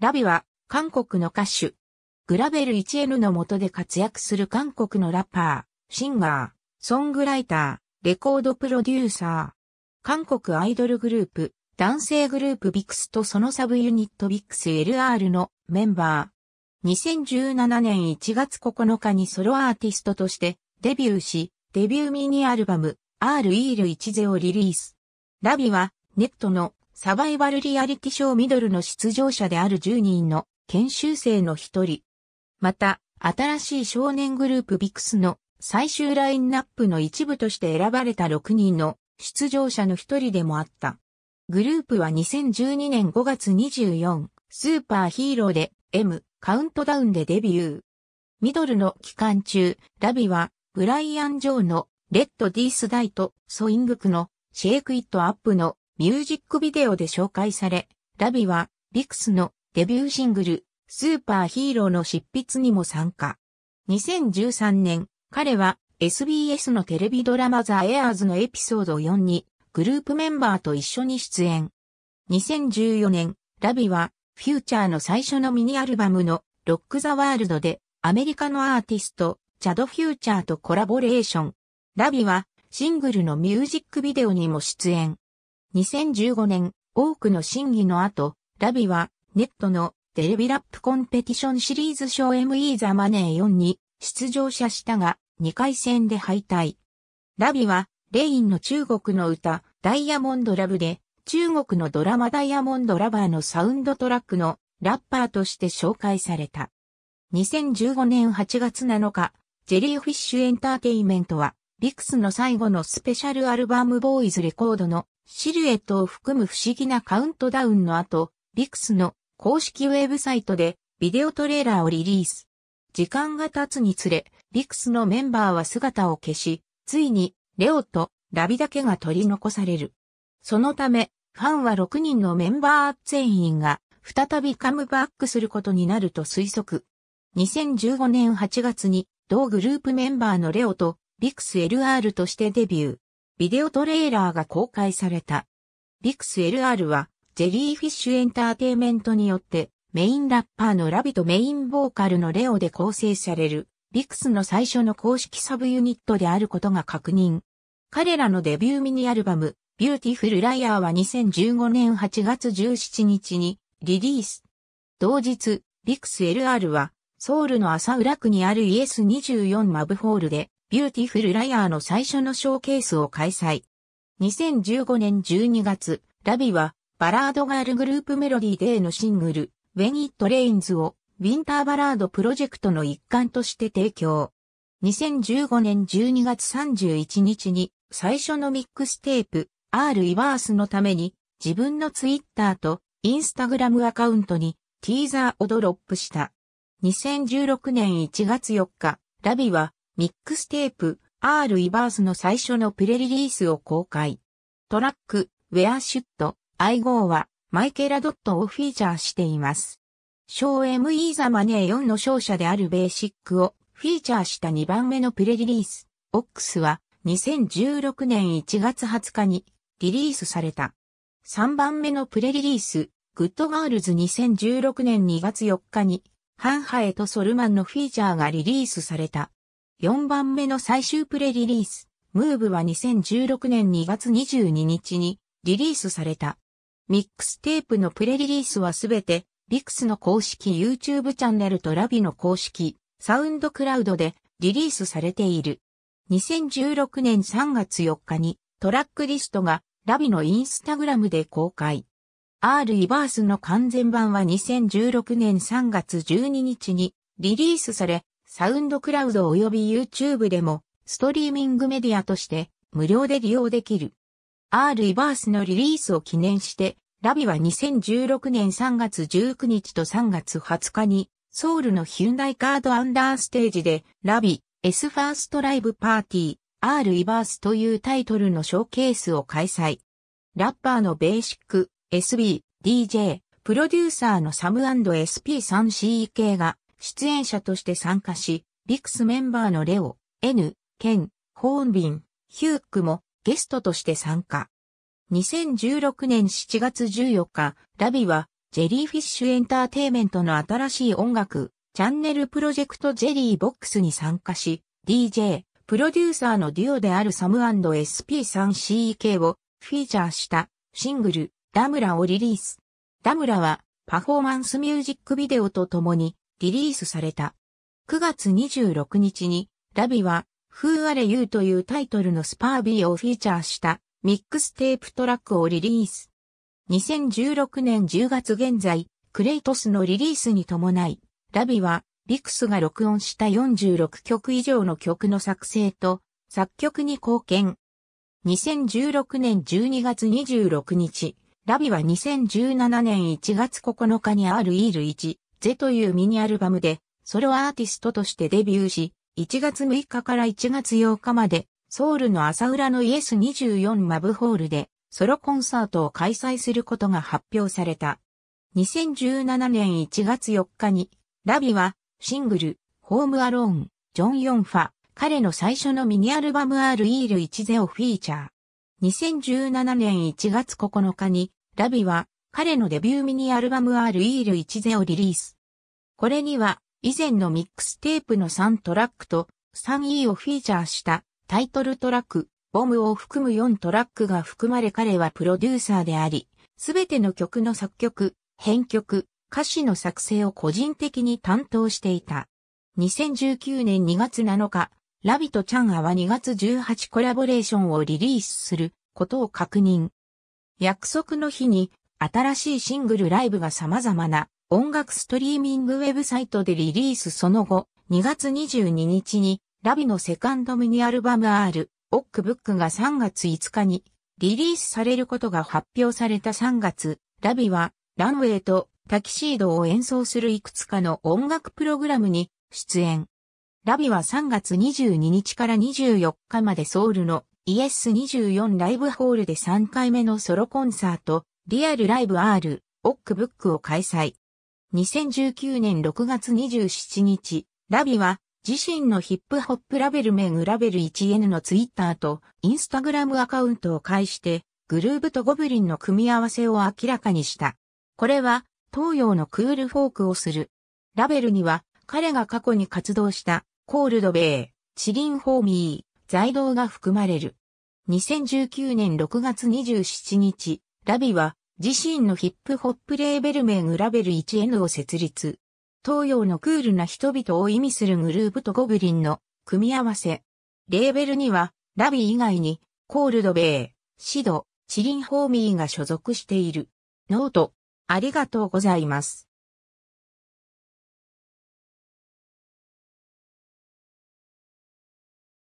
ラビは、韓国の歌手。グラベル 1N の下で活躍する韓国のラッパー、シンガー、ソングライター、レコードプロデューサー。韓国アイドルグループ、男性グループビクスとそのサブユニットビクス LR のメンバー。2017年1月9日にソロアーティストとしてデビューし、デビューミニアルバム R イール1ゼをリリース。ラビはネットのサバイバルリアリティショーミドルの出場者である10人の研修生の一人。また、新しい少年グループビクスの最終ラインナップの一部として選ばれた6人の出場者の一人でもあった。グループは2012年5月24、スーパーヒーローで M、カウントダウンでデビュー。ミドルの期間中、ラビは、ブライアン・ジョーのレッド・ディース・ダイとソイングクのシェイク・イット・アップのミュージックビデオで紹介され、ラビはビクスのデビューシングル、スーパーヒーローの執筆にも参加。2013年、彼は SBS のテレビドラマザ・エアーズのエピソード4にグループメンバーと一緒に出演。2014年、ラビはフューチャーの最初のミニアルバムのロック・ザ・ワールドでアメリカのアーティスト、チャド・フューチャーとコラボレーション。ラビはシングルのミュージックビデオにも出演。2015年、多くの審議の後、ラビは、ネットのテレビラップコンペティションシリーズ賞 ME ザマネー4に出場者したが、2回戦で敗退。ラビは、レインの中国の歌、ダイヤモンドラブで、中国のドラマダイヤモンドラバーのサウンドトラックのラッパーとして紹介された。2015年8月7日、ジェリーフィッシュエンターテイメントは、ビクスの最後のスペシャルアルバムボーイズレコードのシルエットを含む不思議なカウントダウンの後、ビクスの公式ウェブサイトでビデオトレーラーをリリース。時間が経つにつれ、ビクスのメンバーは姿を消し、ついにレオとラビだけが取り残される。そのため、ファンは6人のメンバー全員が再びカムバックすることになると推測。2015年8月に同グループメンバーのレオとビクス LR としてデビュー。ビデオトレーラーが公開された。ビクス LR は、ジェリーフィッシュエンターテイメントによって、メインラッパーのラビとメインボーカルのレオで構成される、ビクスの最初の公式サブユニットであることが確認。彼らのデビューミニアルバム、ビューティフルライヤーは2015年8月17日にリリース。同日、ビクス LR は、ソウルの朝浦区にあるイエス24マブホールで、ビューティフルライアーの最初のショーケースを開催。2015年12月、ラビは、バラードガールグループメロディーデーのシングル、When It Rains を、ウィンターバラードプロジェクトの一環として提供。2015年12月31日に、最初のミックステープ、R イバースのために、自分のツイッターとインスタグラムアカウントに、ティーザーをドロップした。2016年1月4日、ラビは、ミックステープ、R イバースの最初のプレリリースを公開。トラック、Where s h ア u ゴー I Go は、マイケラ・ドットをフィーチャーしています。小 ME ザマネー4の勝者であるベーシックをフィーチャーした2番目のプレリリース、OX は2016年1月20日にリリースされた。3番目のプレリリース、グッドガールズ2016年2月4日に、ハンハエとソルマンのフィーチャーがリリースされた。4番目の最終プレリリース、ムーブは2016年2月22日にリリースされた。ミックステープのプレリリースはすべて、ビクスの公式 YouTube チャンネルとラビの公式、サウンドクラウドでリリースされている。2016年3月4日にトラックリストがラビのインスタグラムで公開。R イバースの完全版は2016年3月12日にリリースされ、サウンドクラウド及び YouTube でも、ストリーミングメディアとして無料で利用できる。R リバースのリリースを記念して、ラビは2016年3月19日と3月20日に、ソウルのヒュンダイカードアンダーステージで、ラビ、S ファーストライブパーティー、R リバースというタイトルのショーケースを開催。ラッパーのベーシック、SB、DJ、プロデューサーのサム &SP3CEK が、出演者として参加し、ビクスメンバーのレオ、N、ケン、ホーンビン、ヒュークもゲストとして参加。2016年7月14日、ラビは、ジェリーフィッシュエンターテイメントの新しい音楽、チャンネルプロジェクトジェリーボックスに参加し、DJ、プロデューサーのデュオであるサム &SP3CEK をフィーチャーしたシングル、ダムラをリリース。ダムラは、パフォーマンスミュージックビデオとともに、リリースされた。9月26日に、ラビは、フーアレユーというタイトルのスパービーをフィーチャーしたミックステープトラックをリリース。2016年10月現在、クレイトスのリリースに伴い、ラビは、ビクスが録音した46曲以上の曲の作成と、作曲に貢献。2016年12月26日、ラビは2017年1月9日に R イール1、ゼというミニアルバムで、ソロアーティストとしてデビューし、1月6日から1月8日まで、ソウルの朝浦のイエス24マブホールで、ソロコンサートを開催することが発表された。2017年1月4日に、ラビは、シングル、ホームアローン、ジョン・ヨンファ、彼の最初のミニアルバム R イール1ゼをフィーチャー。2017年1月9日に、ラビは、彼のデビューミニアルバム R イール10をリリース。これには、以前のミックステープの3トラックと 3E をフィーチャーしたタイトルトラック、ボムを含む4トラックが含まれ彼はプロデューサーであり、すべての曲の作曲、編曲、歌詞の作成を個人的に担当していた。2019年2月7日、ラビとチャンアは2月18コラボレーションをリリースすることを確認。約束の日に新しいシングルライブが様々な音楽ストリーミングウェブサイトでリリースその後、2月22日にラビのセカンドミニアルバム R、オックブックが3月5日にリリースされることが発表された3月、ラビはランウェイとタキシードを演奏するいくつかの音楽プログラムに出演。ラビは3月22日から24日までソウルの ES24 ライブホールで3回目のソロコンサート、リアルライブ R、オックブックを開催。2019年6月27日、ラビは自身のヒップホップラベル名グラベル 1N のツイッターとインスタグラムアカウントを介してグルーブとゴブリンの組み合わせを明らかにした。これは東洋のクールフォークをする。ラベルには彼が過去に活動したコールドベイ、チリンホーミー、財道が含まれる。2019年6月27日、ラビは自身のヒップホップレーベル名グラベル 1N を設立。東洋のクールな人々を意味するグループとゴブリンの組み合わせ。レーベルには、ラビ以外に、コールドベイ、シド、チリンホーミーが所属している。ノート、ありがとうございます。